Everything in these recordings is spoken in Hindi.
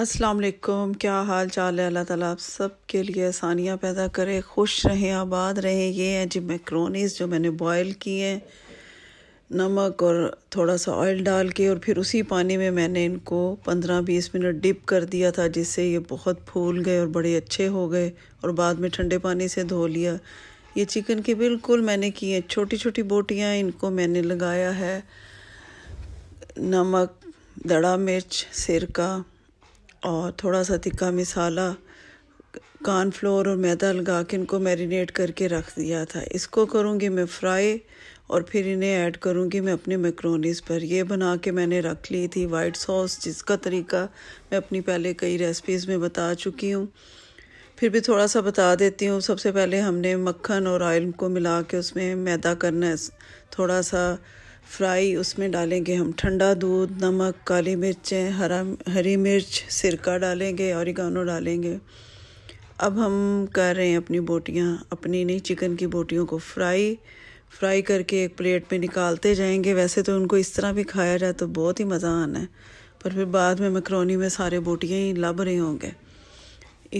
अस्सलाम वालेकुम क्या हाल चाल है अल्लाह ताला आप सब के लिए आसानियाँ पैदा करे खुश रहें आबाद रहें ये हैं जी मैक्रोनीस जो मैंने बॉयल किए हैं नमक और थोड़ा सा ऑयल डाल के और फिर उसी पानी में मैंने इनको पंद्रह बीस मिनट डिप कर दिया था जिससे ये बहुत फूल गए और बड़े अच्छे हो गए और बाद में ठंडे पानी से धो लिया ये चिकन की बिल्कुल मैंने की हैं छोटी छोटी बोटियाँ इनको मैंने लगाया है नमक दड़ा मिर्च सिरका और थोड़ा सा तिक्का मिसाला कॉर्नफ्लोर और मैदा लगा के इनको मैरिनेट करके रख दिया था इसको करूँगी मैं फ्राई और फिर इन्हें ऐड करूँगी मैं अपने मैक्रोनीस पर ये बना के मैंने रख ली थी वाइट सॉस जिसका तरीका मैं अपनी पहले कई रेसिपीज़ में बता चुकी हूँ फिर भी थोड़ा सा बता देती हूँ सबसे पहले हमने मक्खन और ऑयल को मिला के उसमें मैदा करना है थोड़ा सा फ्राई उसमें डालेंगे हम ठंडा दूध नमक काली मिर्चें हरा हरी मिर्च सिरका डालेंगे और डालेंगे अब हम कर रहे हैं अपनी बोटियाँ अपनी नई चिकन की बोटियों को फ्राई फ्राई करके एक प्लेट में निकालते जाएंगे वैसे तो उनको इस तरह भी खाया जाए तो बहुत ही मज़ा आना है पर फिर बाद में मकरोनी में सारे बोटियाँ ही लभ रहे होंगे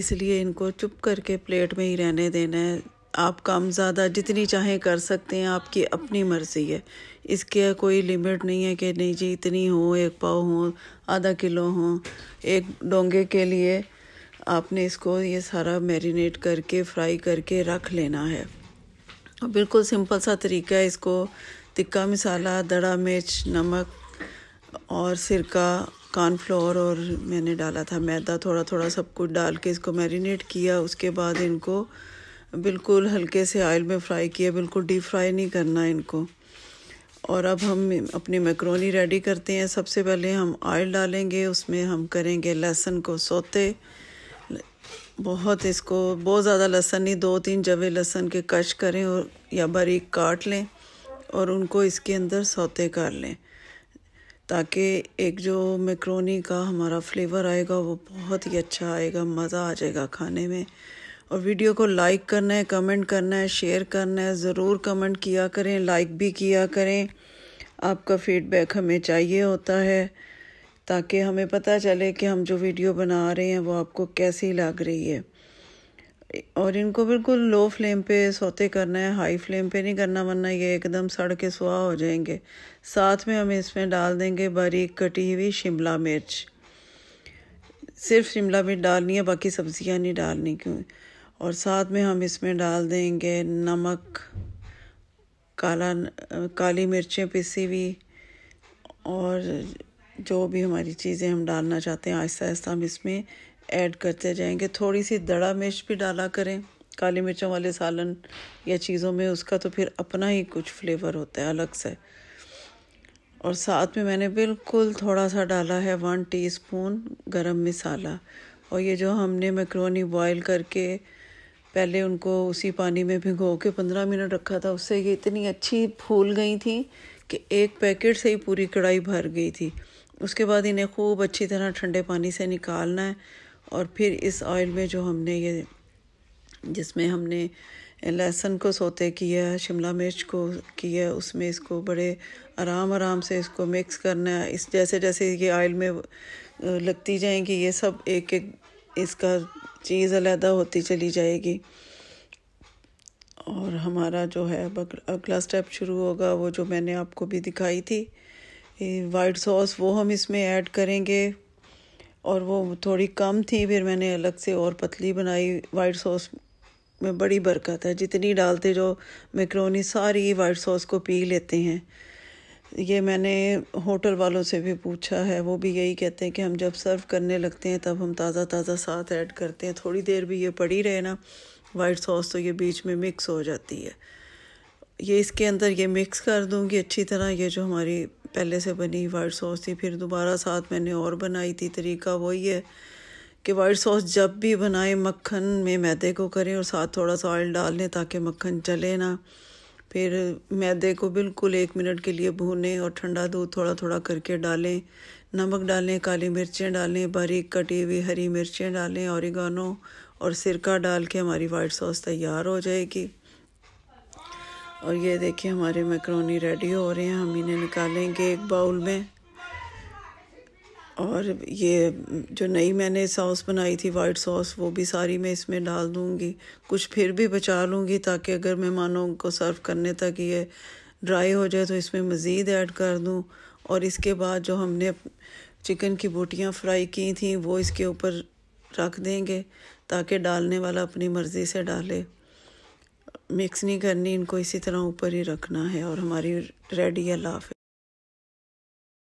इसलिए इनको चुप करके प्लेट में ही रहने देना है आप कम ज़्यादा जितनी चाहे कर सकते हैं आपकी अपनी मर्ज़ी है इसके कोई लिमिट नहीं है कि नहीं जी इतनी हो एक पाव हो आधा किलो हो एक डोंगे के लिए आपने इसको ये सारा मैरिनेट करके फ्राई करके रख लेना है और बिल्कुल सिंपल सा तरीका है इसको तिक्का मसाला दड़ा मिर्च नमक और सिरका कॉर्नफ्लोर और मैंने डाला था मैदा थोड़ा थोड़ा सब कुछ डाल के इसको मैरिनेट किया उसके बाद इनको बिल्कुल हल्के से आयल में फ्राई किया बिल्कुल डीप फ्राई नहीं करना इनको और अब हम अपनी मैक्रोनी रेडी करते हैं सबसे पहले हम ऑयल डालेंगे उसमें हम करेंगे लहसुन को सोते बहुत इसको बहुत ज़्यादा लहसुन नहीं दो तीन जवे लहसुन के कश करें और या बारीक काट लें और उनको इसके अंदर सोते कर लें ताकि एक जो मैक्रोनी का हमारा फ्लेवर आएगा वो बहुत ही अच्छा आएगा मज़ा आ जाएगा खाने में और वीडियो को लाइक करना है कमेंट करना है शेयर करना है ज़रूर कमेंट किया करें लाइक भी किया करें आपका फीडबैक हमें चाहिए होता है ताकि हमें पता चले कि हम जो वीडियो बना रहे हैं वो आपको कैसी लग रही है और इनको बिल्कुल लो फ्लेम पे सोते करना है हाई फ्लेम पे नहीं करना वरना ये एकदम सड़ के सुहा हो जाएंगे साथ में हम इसमें डाल देंगे बारीक कटी हुई शिमला मिर्च सिर्फ शिमला मिर्च डालनी है बाकी सब्जियां नहीं डालनी क्यों और साथ में हम इसमें डाल देंगे नमक काला काली मिर्चें पिसी हुई और जो भी हमारी चीज़ें हम डालना चाहते हैं आहिस्ता आहिस्ता हम इसमें ऐड करते जाएंगे थोड़ी सी दड़ा मिर्च भी डाला करें काली मिर्चों वाले सालन या चीज़ों में उसका तो फिर अपना ही कुछ फ्लेवर होता है अलग से और साथ में मैंने बिल्कुल थोड़ा सा डाला है वन टीस्पून गरम मसाला और ये जो हमने मैक्रोनी बॉईल करके पहले उनको उसी पानी में भिगो के पंद्रह मिनट रखा था उससे ये इतनी अच्छी फूल गई थी कि एक पैकेट से ही पूरी कढ़ाई भर गई थी उसके बाद इन्हें खूब अच्छी तरह ठंडे पानी से निकालना है और फिर इस ऑयल में जो हमने ये जिसमें हमने लहसुन को सोते किया शिमला मिर्च को किया उसमें इसको बड़े आराम आराम से इसको मिक्स करना है इस जैसे जैसे ये ऑयल में लगती जाएंगी ये सब एक एक इसका चीज़ अलहदा होती चली जाएगी और हमारा जो है अब अगला स्टेप शुरू होगा वो जो मैंने आपको भी दिखाई थी वाइट सॉस वो हम इसमें ऐड करेंगे और वो थोड़ी कम थी फिर मैंने अलग से और पतली बनाई वाइट सॉस में बड़ी बरकत है जितनी डालते जो मैक्रोनी सारी वाइट सॉस को पी लेते हैं ये मैंने होटल वालों से भी पूछा है वो भी यही कहते हैं कि हम जब सर्व करने लगते हैं तब हम ताज़ा ताज़ा साथ ऐड करते हैं थोड़ी देर भी ये पड़ी रहे ना वाइट सॉस तो ये बीच में मिक्स हो जाती है ये इसके अंदर ये मिक्स कर दूँगी अच्छी तरह ये जो हमारी पहले से बनी वाइट सॉस थी फिर दोबारा साथ मैंने और बनाई थी तरीका वही है कि वाइट सॉस जब भी बनाएं मक्खन में मैदे को करें और साथ थोड़ा सा ऑयल डाल लें ताकि मक्खन चले ना फिर मैदे को बिल्कुल एक मिनट के लिए भूनें और ठंडा दूध थोड़ा थोड़ा करके डालें नमक डालें काली मिर्चें डालें बारीक कटी हुई हरी मिर्चें डालें औरिगानो और सिरका डाल के हमारी वाइट सॉस तैयार हो जाएगी और ये देखिए हमारे मैक्रोनी रेडी हो रहे हैं हम इन्हें निकालेंगे एक बाउल में और ये जो नई मैंने सॉस बनाई थी वाइट सॉस वो भी सारी मैं इसमें डाल दूँगी कुछ फिर भी बचा लूँगी ताकि अगर मेहमानों को सर्व करने तक ये ड्राई हो जाए तो इसमें मज़ीद ऐड कर दूँ और इसके बाद जो हमने चिकन की बोटियाँ फ्राई की थी वो इसके ऊपर रख देंगे ताकि डालने वाला अपनी मर्ज़ी से डाले मिक्स नहीं करनी इनको इसी तरह ऊपर ही रखना है और हमारी रेडी है लाफ